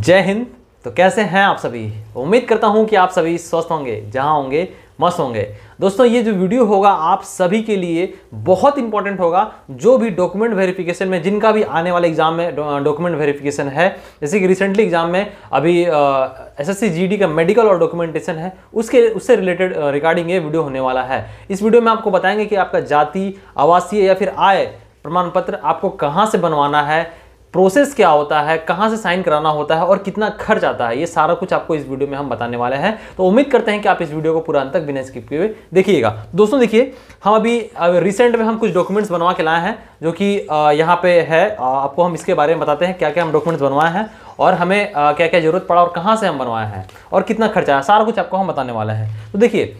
जय हिंद तो कैसे हैं आप सभी उम्मीद करता हूं कि आप सभी स्वस्थ होंगे जहां होंगे मस्त होंगे दोस्तों ये जो वीडियो होगा आप सभी के लिए बहुत इंपॉर्टेंट होगा जो भी डॉक्यूमेंट वेरिफिकेशन में जिनका भी आने वाले एग्जाम में डॉक्यूमेंट वेरिफिकेशन है जैसे कि रिसेंटली एग्जाम में अभी एसएससी जीडी e का मेडिकल और डॉक्यूमेंटेशन है उसके उससे रिलेटेड रिगार्डिंग ये वीडियो होने वाला है इस वीडियो में आपको बताएंगे कि आपका जाति आवासीय या फिर आय प्रमाण पत्र आपको कहाँ से बनवाना है प्रोसेस क्या होता है कहाँ से साइन कराना होता है और कितना खर्च आता है ये सारा कुछ आपको इस वीडियो में हम बताने वाले हैं तो उम्मीद करते हैं कि आप इस वीडियो को पूरा अंत तक बिना स्किप किए देखिएगा दोस्तों देखिए हम अभी रिसेंट में हम कुछ डॉक्यूमेंट्स बनवा के लाए हैं जो कि यहाँ पे है आपको हम इसके बारे में बताते हैं क्या क्या हम डॉक्यूमेंट्स बनवाए हैं और हमें क्या क्या जरूरत पड़ा और कहाँ से हम बनवाए हैं और कितना खर्चा है सारा कुछ आपको हम बताने वाले हैं तो देखिए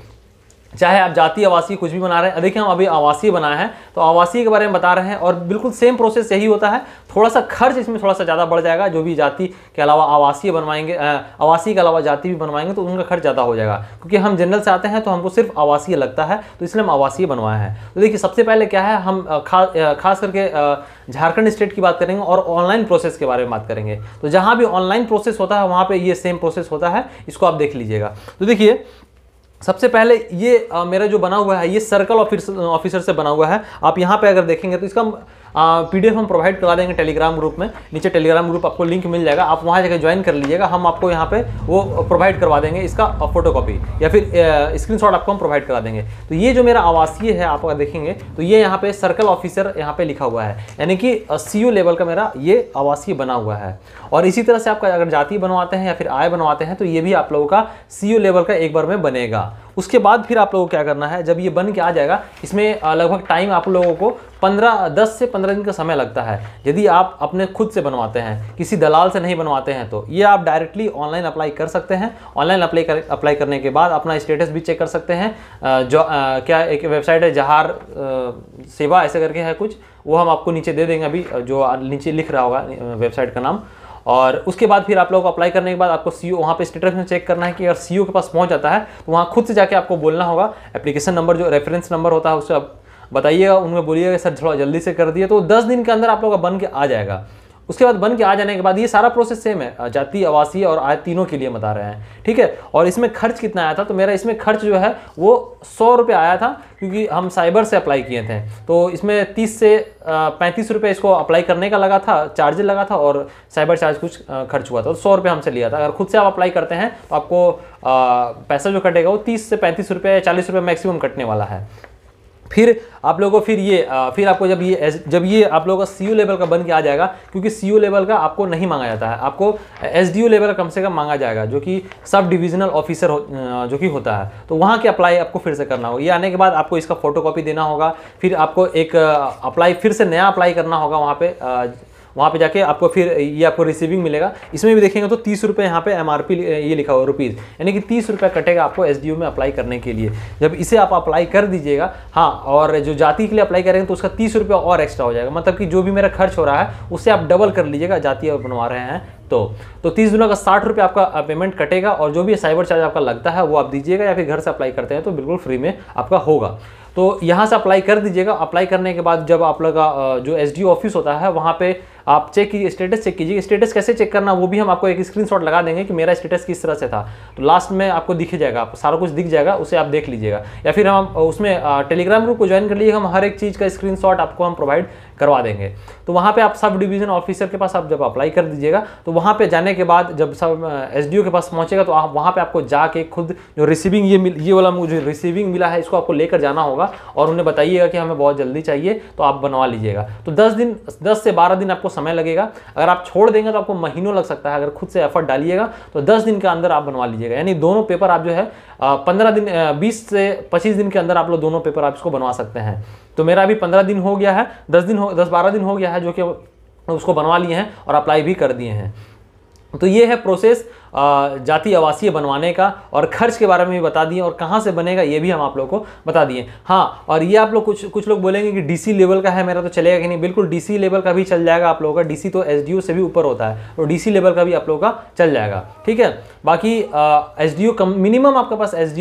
चाहे आप जाति आवासीय कुछ भी बना रहे हैं देखिए हम अभी आवासीय बनाए हैं तो आवासीय के बारे में बता रहे हैं और बिल्कुल सेम प्रोसेस यही होता है थोड़ा सा खर्च इसमें थोड़ा सा ज़्यादा बढ़ जाएगा जो भी जाति के अलावा आवासीय बनवाएंगे आवासीय के अलावा जाति भी बनवाएंगे तो उनका खर्च ज़्यादा हो जाएगा क्योंकि हम जनरल से आते हैं तो हमको सिर्फ आवासीय लगता है तो इसलिए हम आवासीय बनवाए हैं तो देखिए सबसे पहले क्या है हम खास करके झारखंड स्टेट की बात करेंगे और ऑनलाइन प्रोसेस के बारे में बात करेंगे तो जहाँ भी ऑनलाइन प्रोसेस होता है वहाँ पर ये सेम प्रोसेस होता है इसको आप देख लीजिएगा तो देखिए सबसे पहले ये आ, मेरा जो बना हुआ है ये सर्कल ऑफिसर से बना हुआ है आप यहाँ पे अगर देखेंगे तो इसका पी हम प्रोवाइड करवा देंगे टेलीग्राम ग्रुप में नीचे टेलीग्राम ग्रुप आपको लिंक मिल जाएगा आप वहाँ जाकर ज्वाइन कर लीजिएगा हम आपको यहाँ पे वो प्रोवाइड करवा देंगे इसका फोटो कॉपी या फिर स्क्रीन आपको हम प्रोवाइड करा देंगे तो ये जो मेरा आवासीय है आप अगर देखेंगे तो ये यहाँ पे सर्कल ऑफिसर यहाँ पे लिखा हुआ है यानी कि सी लेवल e का मेरा ये आवासीय बना हुआ है और इसी तरह से आपका अगर जाति बनवाते हैं या फिर आय बनवाते हैं तो ये भी आप लोगों का सी लेवल e का एक बार में बनेगा उसके बाद फिर आप लोगों को क्या करना है जब ये बन के आ जाएगा इसमें लगभग टाइम आप लोगों को पंद्रह दस से पंद्रह दिन का समय लगता है यदि आप अपने खुद से बनवाते हैं किसी दलाल से नहीं बनवाते हैं तो ये आप डायरेक्टली ऑनलाइन अप्लाई कर सकते हैं ऑनलाइन अप्लाई कर अप्लाई करने के बाद अपना स्टेटस भी चेक कर सकते हैं जो आ, क्या एक वेबसाइट है जहार आ, सेवा ऐसे करके है कुछ वो हम आपको नीचे दे देंगे अभी जो नीचे लिख रहा होगा वेबसाइट का नाम और उसके बाद फिर आप लोगों को अप्लाई करने के बाद आपको सी ओ वहाँ पर स्टेटस में चेक करना है कि अगर सी के पास पहुँच जाता है तो वहाँ खुद से जाके आपको बोलना होगा एप्लीकेशन नंबर जो रेफरेंस नंबर होता है उससे आप बताइएगा उनमें बोलिएगा सर थोड़ा जल्दी से कर दिए तो दस दिन के अंदर आप लोग का बन के आ जाएगा उसके बाद बन के आ जाने के बाद ये सारा प्रोसेस सेम है जाति आवासीय और आय तीनों के लिए बता रहे हैं ठीक है और इसमें खर्च कितना आया था तो मेरा इसमें खर्च जो है वो सौ रुपये आया था क्योंकि हम साइबर से अप्लाई किए थे तो इसमें तीस से पैंतीस रुपये इसको अप्लाई करने का लगा था चार्जेज लगा था और साइबर चार्ज कुछ खर्च हुआ था तो सौ रुपये हमसे लिया था अगर खुद से आप अप्लाई करते हैं तो आपको पैसा जो कटेगा वो तीस से पैंतीस रुपये चालीस रुपये मैक्सिमम कटने वाला है फिर आप लोगों को फिर ये फिर आपको जब ये जब ये आप लोगों का सी लेवल का बन के आ जाएगा क्योंकि सी लेवल का आपको नहीं मांगा जाता है आपको एस लेवल का कम से कम मांगा जाएगा जो कि सब डिविजनल ऑफिसर हो, जो कि होता है तो वहाँ के अप्लाई आपको फिर से करना होगा ये आने के बाद आपको इसका फोटो देना होगा फिर आपको एक अप्लाई फिर से नया अप्लाई करना होगा वहाँ पर वहाँ पे जाके आपको फिर ये आपको रिसीविंग मिलेगा इसमें भी देखेंगे तो तीस रुपये यहाँ पे एम ये लिखा हुआ रुपीज़ यानी कि तीस रुपये कटेगा आपको एस में अप्लाई करने के लिए जब इसे आप अप्लाई कर दीजिएगा हाँ और जो जाति के लिए अप्लाई करेंगे तो उसका तीस रुपये और एक्स्ट्रा हो जाएगा मतलब कि जो भी मेरा खर्च हो रहा है उससे आप डबल कर लीजिएगा जाति और बनवा रहे हैं तो तो तीस दिनों का साठ रुपये आपका पेमेंट कटेगा और जो भी साइबर चार्ज आपका लगता है वो आप दीजिएगा या फिर घर से अप्लाई करते हैं तो बिल्कुल फ्री में आपका होगा तो यहाँ से अप्लाई कर दीजिएगा अप्लाई करने के बाद जब आप लोग का जो एस ऑफिस होता है वहाँ पर आप चेक कीजिए स्टेटस चेक कीजिए स्टेटस कैसे चेक करना वो भी हम आपको एक स्क्रीनशॉट लगा देंगे कि मेरा स्टेटस किस तरह से था तो लास्ट में आपको दिख जाएगा आप सारा कुछ दिख जाएगा उसे आप देख लीजिएगा या फिर हम उसमें टेलीग्राम ग्रुप को ज्वाइन कर लीजिए हम हर एक चीज़ का स्क्रीन आपको हम प्रोवाइड करवा देंगे तो वहाँ पर आप सब डिवीजन ऑफिसर के पास आप जब अप्लाई कर दीजिएगा तो वहाँ पर जाने के बाद जब सब एस के पास पहुँचेगा तो आप वहाँ पर आपको जाके खुद जो रिसीविंग ये मिल ये वाला मुझे रिसीविंग मिला है इसको आपको लेकर जाना होगा और उन्हें बताइएगा कि हमें बहुत जल्दी चाहिए तो आप बनवा लीजिएगा तो दस दिन दस से बारह दिन आपको समय लगेगा अगर आप छोड़ देंगे तो आपको महीनों लग सकता है अगर खुद से एफर्ट डालिएगा तो दस दिन के अंदर आप बनवा लीजिएगा यानी दोनों पेपर आप जो है पंद्रह दिन बीस से पच्चीस दिन के अंदर आप लोग दोनों पेपर आप इसको बनवा सकते हैं तो मेरा अभी पंद्रह दिन हो गया है दस दिन हो दस बारह दिन हो गया है जो कि उसको बनवा लिए हैं और अप्लाई भी कर दिए हैं तो ये है प्रोसेस जाति आवासीय बनवाने का और खर्च के बारे में भी बता दिए और कहाँ से बनेगा ये भी हम आप लोग को बता दिए हाँ और ये आप लोग कुछ कुछ लोग बोलेंगे कि डीसी लेवल का है मेरा तो चलेगा कि नहीं बिल्कुल डीसी लेवल का भी चल जाएगा आप लोगों का डीसी तो एस से भी ऊपर होता है और डीसी लेवल का भी आप लोगों का चल जाएगा ठीक है बाकी एस कम मिनिमम आपके पास एस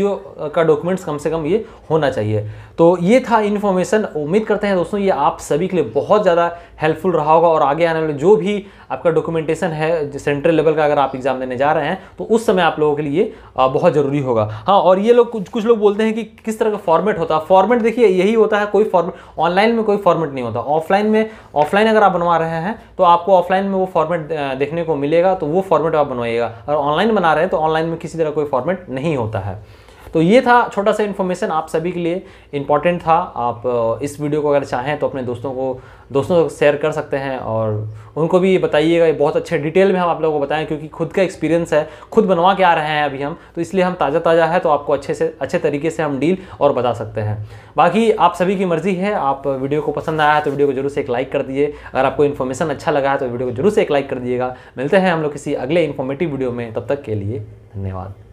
का डॉक्यूमेंट्स कम से कम ये होना चाहिए तो ये था इन्फॉर्मेशन उम्मीद करते हैं दोस्तों ये आप सभी के लिए बहुत ज़्यादा हेल्पफुल रहा होगा और आगे आने वाले जो भी आपका डॉक्यूमेंटेशन है सेंट्रल लेवल का अगर आप एग्ज़ाम देने जा रहे हैं रहे हैं तो उस समय आप लोगों के लिए बहुत ज़रूरी होगा हाँ और ये लोग कुछ कुछ लोग बोलते हैं कि किस तरह का फॉर्मेट होता है फॉर्मेट देखिए यही होता है कोई फॉर्मेट ऑनलाइन में कोई फॉर्मेट नहीं होता ऑफलाइन में ऑफलाइन अगर आप बनवा रहे हैं तो आपको ऑफलाइन में वो फॉर्मेट देखने को मिलेगा तो वो फॉर्मेट आप बनवाइएगा और ऑनलाइन बना रहे हैं तो ऑनलाइन में किसी तरह कोई फॉर्मेट नहीं होता है तो ये था छोटा सा इन्फॉर्मेशन आप सभी के लिए इंपॉर्टेंट था आप इस वीडियो को अगर चाहें तो अपने दोस्तों को दोस्तों को शेयर कर सकते हैं और उनको भी बताइएगा ये बहुत अच्छे डिटेल में हम आप लोगों को बताएं क्योंकि खुद का एक्सपीरियंस है खुद बनवा के आ रहे हैं अभी हम तो इसलिए हम ताज़ा ताज़ा है तो आपको अच्छे से अच्छे तरीके से हम डील और बता सकते हैं बाकी आप सभी की मर्ज़ी है आप वीडियो को पसंद आया है तो वीडियो को जरूर से एक लाइक कर दिए अगर आपको इन्फॉर्मेशन अच्छा लगा है तो वीडियो को जरूर से एक लाइक कर दिएगा मिलते हैं हम लोग किसी अगले इन्फॉर्मेटिव वीडियो में तब तक के लिए धन्यवाद